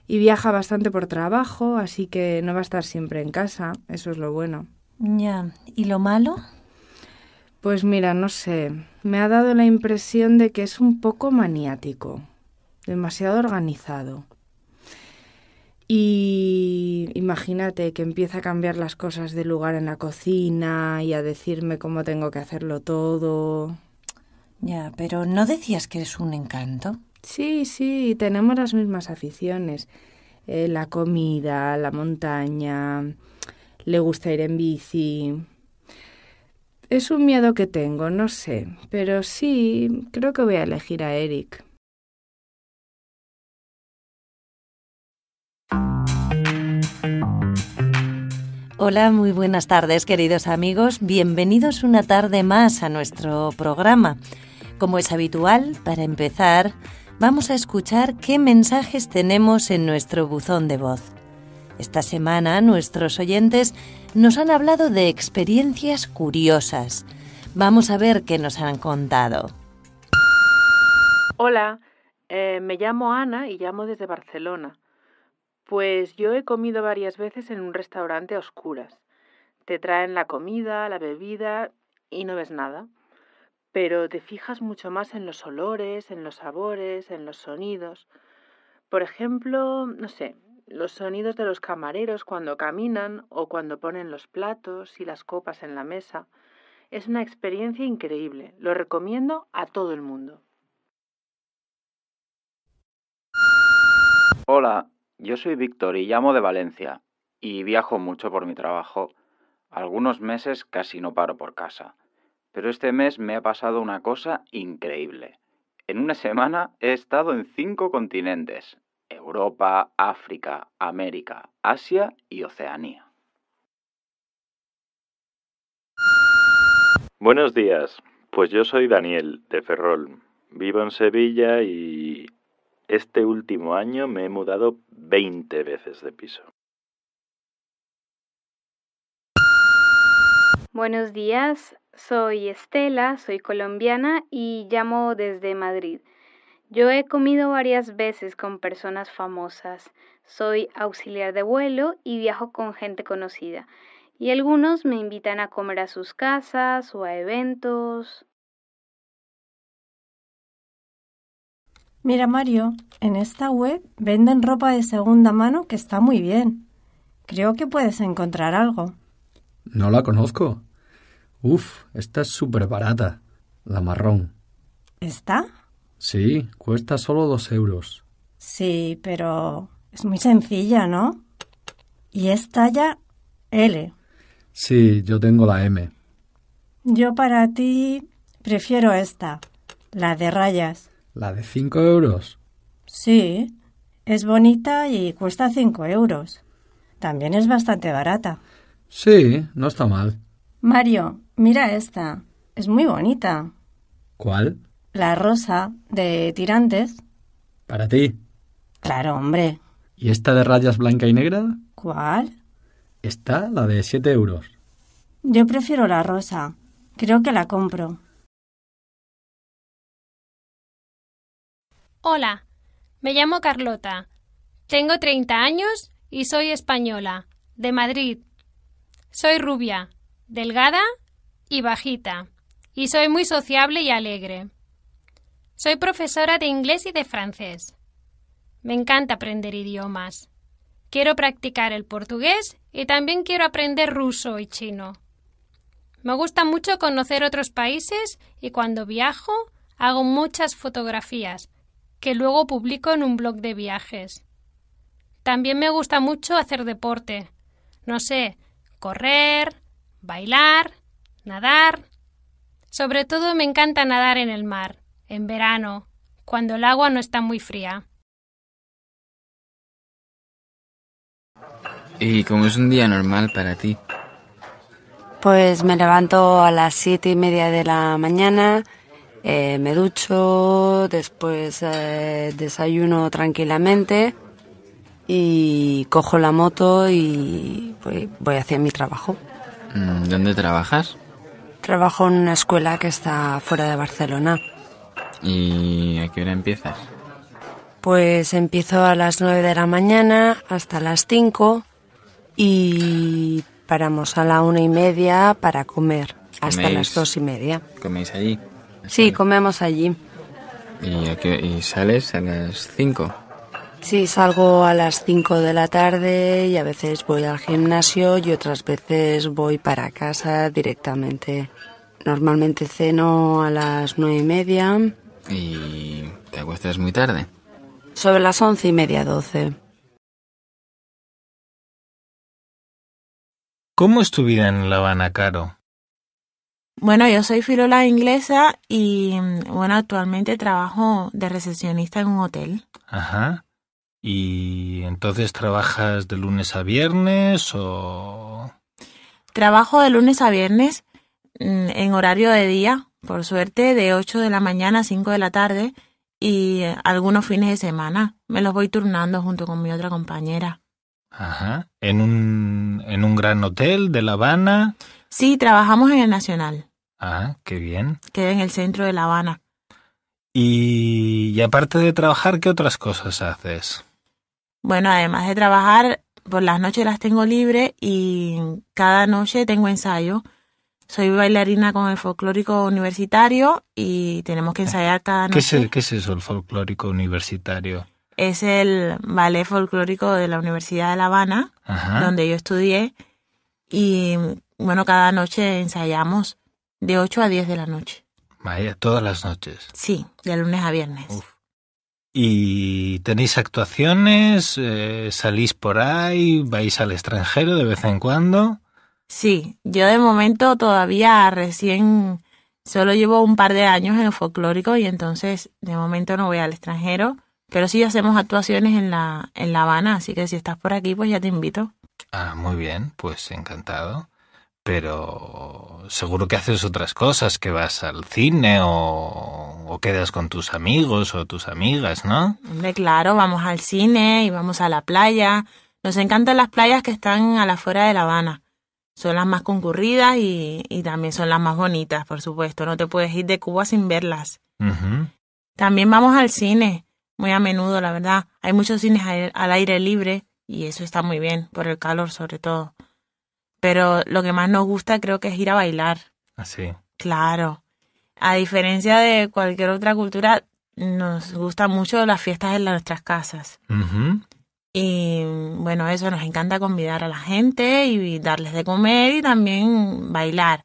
Y viaja bastante por trabajo, así que no va a estar siempre en casa, eso es lo bueno. Ya, ¿y lo malo? Pues mira, no sé, me ha dado la impresión de que es un poco maniático, demasiado organizado. Y imagínate que empieza a cambiar las cosas de lugar en la cocina y a decirme cómo tengo que hacerlo todo. Ya, pero ¿no decías que eres un encanto? Sí, sí, tenemos las mismas aficiones. Eh, la comida, la montaña, le gusta ir en bici. Es un miedo que tengo, no sé, pero sí, creo que voy a elegir a Eric. Hola, muy buenas tardes queridos amigos, bienvenidos una tarde más a nuestro programa. Como es habitual, para empezar, vamos a escuchar qué mensajes tenemos en nuestro buzón de voz. Esta semana nuestros oyentes nos han hablado de experiencias curiosas. Vamos a ver qué nos han contado. Hola, eh, me llamo Ana y llamo desde Barcelona. Pues yo he comido varias veces en un restaurante a oscuras. Te traen la comida, la bebida y no ves nada. Pero te fijas mucho más en los olores, en los sabores, en los sonidos. Por ejemplo, no sé, los sonidos de los camareros cuando caminan o cuando ponen los platos y las copas en la mesa. Es una experiencia increíble. Lo recomiendo a todo el mundo. Hola, yo soy Víctor y llamo de Valencia y viajo mucho por mi trabajo. Algunos meses casi no paro por casa. Pero este mes me ha pasado una cosa increíble. En una semana he estado en cinco continentes. Europa, África, América, Asia y Oceanía. Buenos días, pues yo soy Daniel de Ferrol. Vivo en Sevilla y este último año me he mudado 20 veces de piso. Buenos días, soy Estela, soy colombiana y llamo desde Madrid. Yo he comido varias veces con personas famosas, soy auxiliar de vuelo y viajo con gente conocida, y algunos me invitan a comer a sus casas o a eventos. Mira Mario, en esta web venden ropa de segunda mano que está muy bien. Creo que puedes encontrar algo. No la conozco. Uf, esta es súper barata. La marrón. ¿Está? Sí, cuesta solo dos euros. Sí, pero es muy sencilla, ¿no? Y es talla L. Sí, yo tengo la M. Yo para ti prefiero esta, la de rayas. ¿La de cinco euros? Sí, es bonita y cuesta cinco euros. También es bastante barata. Sí, no está mal. Mario, mira esta. Es muy bonita. ¿Cuál? La rosa de tirantes. ¿Para ti? Claro, hombre. ¿Y esta de rayas blanca y negra? ¿Cuál? Esta, la de siete euros. Yo prefiero la rosa. Creo que la compro. Hola, me llamo Carlota. Tengo 30 años y soy española, de Madrid. Soy rubia, delgada y bajita, y soy muy sociable y alegre. Soy profesora de inglés y de francés. Me encanta aprender idiomas. Quiero practicar el portugués y también quiero aprender ruso y chino. Me gusta mucho conocer otros países y cuando viajo hago muchas fotografías que luego publico en un blog de viajes. También me gusta mucho hacer deporte. No sé, correr, bailar, nadar. Sobre todo me encanta nadar en el mar, en verano, cuando el agua no está muy fría. ¿Y cómo es un día normal para ti? Pues me levanto a las siete y media de la mañana, eh, me ducho, después eh, desayuno tranquilamente y cojo la moto y voy, hacia mi trabajo. Mm, ¿Dónde trabajas? Trabajo en una escuela que está fuera de Barcelona. ¿Y a qué hora empiezas? Pues empiezo a las 9 de la mañana hasta las 5 y paramos a la una y media para comer hasta las dos y media. ¿Coméis allí? Sí, comemos allí. ¿Y, sales a las 5? Sí, salgo a las 5 de la tarde y a veces voy al gimnasio y otras veces voy para casa directamente. Normalmente ceno a las nueve y media. ¿Y te acuestas muy tarde? Sobre las once y media, doce. ¿Cómo es tu vida en La Habana, Caro? Bueno, yo soy filola inglesa y mm, bueno, actualmente trabajo de recepcionista en un hotel. Ajá. ¿Y entonces trabajas de lunes a viernes o...? Trabajo de lunes a viernes mm, en horario de día, por suerte, de 8 de la mañana a 5 de la tarde y algunos fines de semana. Me los voy turnando junto con mi otra compañera. Ajá. ¿En un, en un gran hotel de La Habana? Sí, trabajamos en el Nacional. Ah, qué bien. Queda en el centro de La Habana. Y, aparte de trabajar, ¿qué otras cosas haces? Bueno, además de trabajar, por las noches las tengo libre y cada noche tengo ensayo. Soy bailarina con el folclórico universitario y tenemos que ah, ensayar cada noche. ¿Qué es, qué es eso, el folclórico universitario? Es el ballet folclórico de la Universidad de La Habana, donde yo estudié. Y bueno, cada noche ensayamos de 8 a 10 de la noche. Vaya, todas las noches. Sí, de lunes a viernes. ¿Y tenéis actuaciones? Eh, ¿Salís por ahí? ¿Vais al extranjero de vez en cuando? Sí, yo de momento todavía recién solo llevo un par de años en el folclórico y entonces de momento no voy al extranjero, pero sí hacemos actuaciones en la en La Habana, así que si estás por aquí pues ya te invito. Ah, muy bien, pues encantado pero seguro que haces otras cosas, que vas al cine o, quedas con tus amigos o tus amigas, ¿no? Hombre, claro, vamos al cine y vamos a la playa. Nos encantan las playas que están a la fuera de La Habana. Son las más concurridas y, también son las más bonitas, por supuesto. No te puedes ir de Cuba sin verlas. También vamos al cine, muy a menudo, la verdad. Hay muchos cines al aire libre y eso está muy bien, por el calor sobre todo pero lo que más nos gusta creo que es ir a bailar. Así. Ah, claro. A diferencia de cualquier otra cultura, nos gustan mucho las fiestas en nuestras casas. Y bueno, eso nos encanta convidar a la gente y darles de comer y también bailar.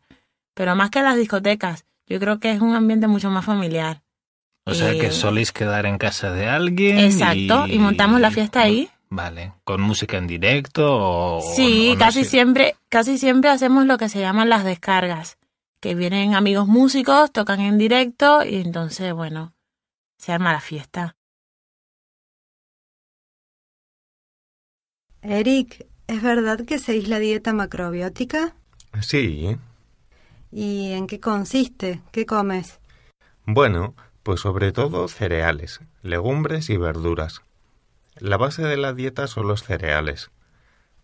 Pero más que las discotecas, yo creo que es un ambiente mucho más familiar. O sea que soléis quedar en casa de alguien. Exacto, y montamos la fiesta ahí. Vale, con música en directo o Sí, casi siempre casi siempre hacemos lo que se llaman las descargas, que vienen amigos músicos, tocan en directo y entonces, bueno, se arma la fiesta. Eric, ¿es verdad que seguís la dieta macrobiótica? Sí. ¿Y en qué consiste? ¿Qué comes? Bueno, pues sobre todo cereales, legumbres y verduras la base de la dieta son los cereales.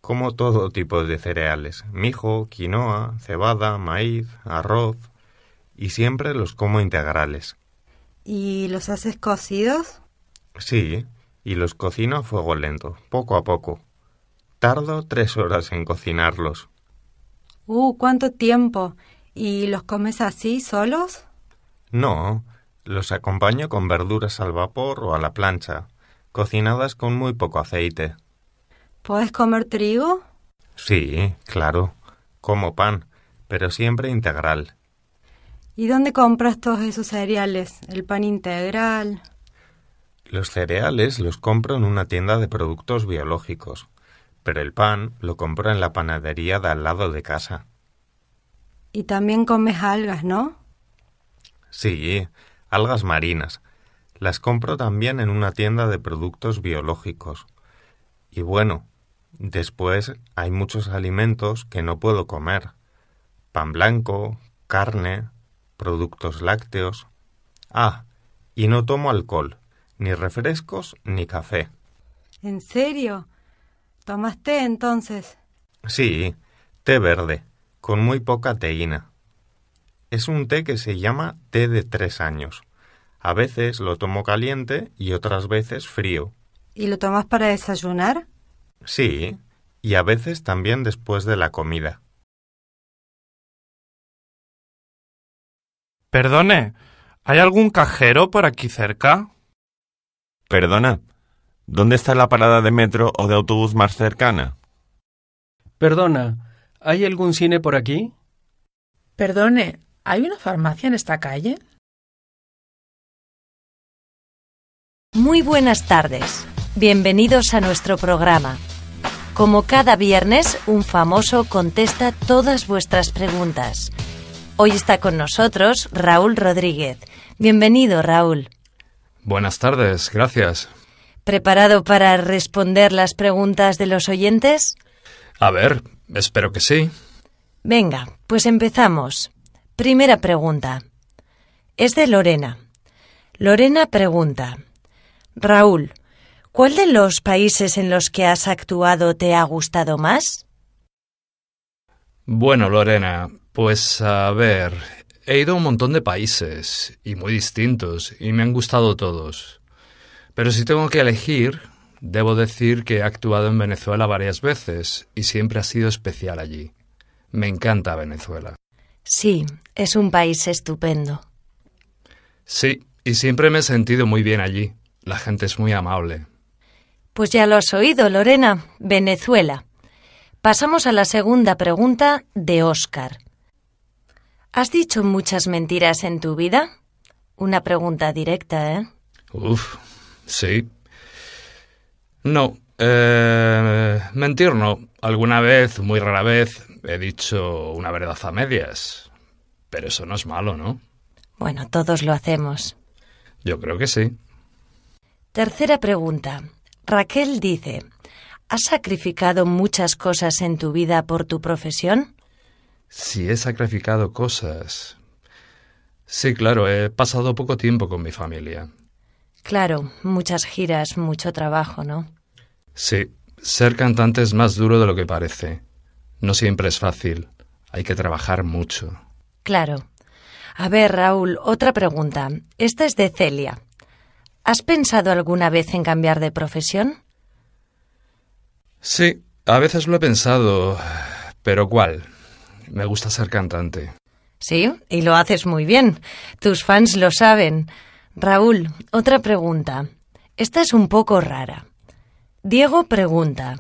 Como todo tipo de cereales, mijo, quinoa, cebada, maíz, arroz, y siempre los como integrales. ¿Y los haces cocidos? Sí, y los cocino a fuego lento, poco a poco. Tardo tres horas en cocinarlos. ¡Uh, cuánto tiempo! ¿Y los comes así, solos? No, los acompaño con verduras al vapor o a la plancha, cocinadas con muy poco aceite. ¿Puedes comer trigo? Sí, claro. Como pan, pero siempre integral. ¿Y dónde compras todos esos cereales? ¿El pan integral? Los cereales los compro en una tienda de productos biológicos, pero el pan lo compro en la panadería de al lado de casa. Y también comes algas, ¿no? Sí, algas marinas, las compro también en una tienda de productos biológicos. Y bueno, después hay muchos alimentos que no puedo comer. Pan blanco, carne, productos lácteos. Ah, y no tomo alcohol, ni refrescos ni café. ¿En serio? ¿Tomas té entonces? Sí, té verde, con muy poca teína. Es un té que se llama té de tres años a veces lo tomo caliente y otras veces frío. ¿Y lo tomas para desayunar? Sí, y a veces también después de la comida. Perdone, ¿hay algún cajero por aquí cerca? Perdona, ¿dónde está la parada de metro o de autobús más cercana? Perdona, ¿hay algún cine por aquí? Perdone, ¿hay una farmacia en esta calle? Muy buenas tardes. Bienvenidos a nuestro programa. Como cada viernes, un famoso contesta todas vuestras preguntas. Hoy está con nosotros Raúl Rodríguez. Bienvenido, Raúl. Buenas tardes, gracias. ¿Preparado para responder las preguntas de los oyentes? A ver, espero que sí. Venga, pues empezamos. Primera pregunta. Es de Lorena. Lorena pregunta. Raúl, ¿cuál de los países en los que has actuado te ha gustado más? Bueno, Lorena, pues a ver, he ido a un montón de países y muy distintos y me han gustado todos. Pero si tengo que elegir, debo decir que he actuado en Venezuela varias veces y siempre ha sido especial allí. Me encanta Venezuela. Sí, es un país estupendo. Sí, y siempre me he sentido muy bien allí. La gente es muy amable. Pues ya lo has oído, Lorena. Venezuela. Pasamos a la segunda pregunta de Oscar. ¿Has dicho muchas mentiras en tu vida? Una pregunta directa, ¿eh? Uf, sí. No, eh, mentir no. Alguna vez, muy rara vez, he dicho una verdad a medias. Pero eso no es malo, ¿no? Bueno, todos lo hacemos. Yo creo que sí. Tercera pregunta. Raquel dice, ¿has sacrificado muchas cosas en tu vida por tu profesión? Sí, he sacrificado cosas. Sí, claro, he pasado poco tiempo con mi familia. Claro, muchas giras, mucho trabajo, ¿no? Sí, ser cantante es más duro de lo que parece. No siempre es fácil. Hay que trabajar mucho. Claro. A ver, Raúl, otra pregunta. Esta es de Celia. ¿Has pensado alguna vez en cambiar de profesión? Sí, a veces lo he pensado, pero ¿cuál? Me gusta ser cantante. Sí, y lo haces muy bien. Tus fans lo saben. Raúl, otra pregunta. Esta es un poco rara. Diego pregunta,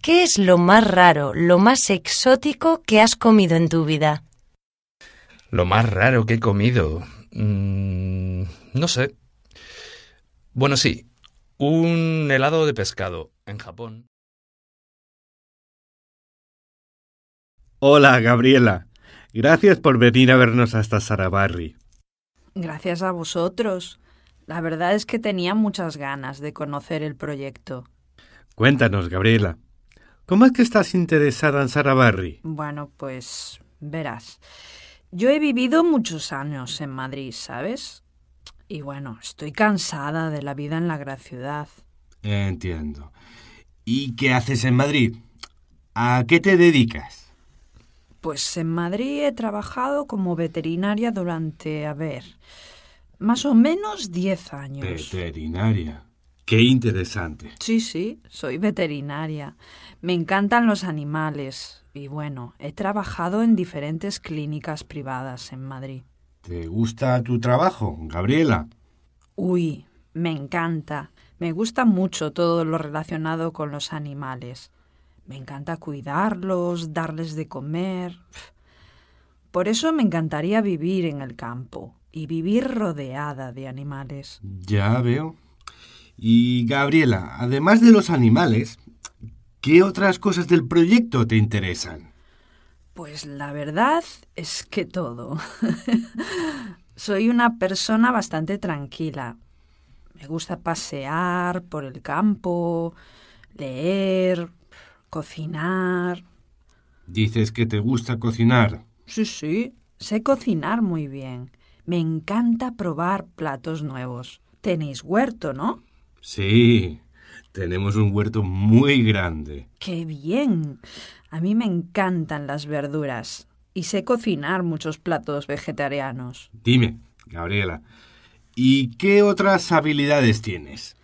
¿qué es lo más raro, lo más exótico que has comido en tu vida? Lo más raro que he comido. Mm, no sé, bueno, sí, un helado de pescado en Japón. Hola, Gabriela. Gracias por venir a vernos hasta Sarabarri. Gracias a vosotros. La verdad es que tenía muchas ganas de conocer el proyecto. Cuéntanos, Gabriela. ¿Cómo es que estás interesada en Sarabarri? Bueno, pues verás. Yo he vivido muchos años en Madrid, ¿sabes? Y bueno, estoy cansada de la vida en la gran ciudad. Entiendo. ¿Y qué haces en Madrid? ¿A qué te dedicas? Pues en Madrid he trabajado como veterinaria durante, a ver, más o menos 10 años. Veterinaria. Qué interesante. Sí, sí, soy veterinaria. Me encantan los animales y bueno, he trabajado en diferentes clínicas privadas en Madrid. ¿Te gusta tu trabajo, Gabriela? Uy, me encanta. Me gusta mucho todo lo relacionado con los animales. Me encanta cuidarlos, darles de comer. Por eso me encantaría vivir en el campo y vivir rodeada de animales. Ya veo. Y Gabriela, además de los animales, ¿qué otras cosas del proyecto te interesan? Pues la verdad es que todo. Soy una persona bastante tranquila. Me gusta pasear por el campo, leer, cocinar. Dices que te gusta cocinar. Sí, sí, sé cocinar muy bien. Me encanta probar platos nuevos. Tenéis huerto, ¿no? Sí, tenemos un huerto muy grande. ¡Qué bien! A mí me encantan las verduras y sé cocinar muchos platos vegetarianos. Dime, Gabriela, ¿y qué otras habilidades tienes?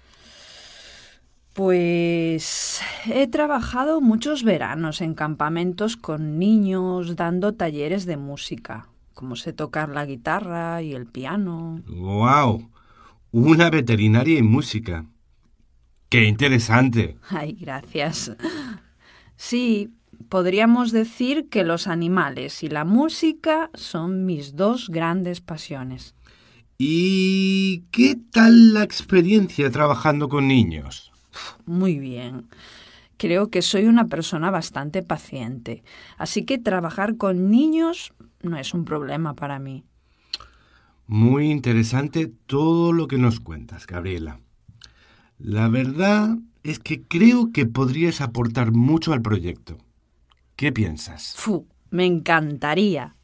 Pues he trabajado muchos veranos en campamentos con niños dando talleres de música, como sé tocar la guitarra y el piano. ¡Wow! Una veterinaria en música. ¡Qué interesante! Ay, gracias. Sí, podríamos decir que los animales y la música son mis dos grandes pasiones. ¿Y qué tal la experiencia trabajando con niños? Muy bien. Creo que soy una persona bastante paciente, así que trabajar con niños no es un problema para mí. Muy interesante todo lo que nos cuentas, Gabriela. La verdad es que creo que podrías aportar mucho al proyecto. ¿Qué piensas? Fu, me encantaría.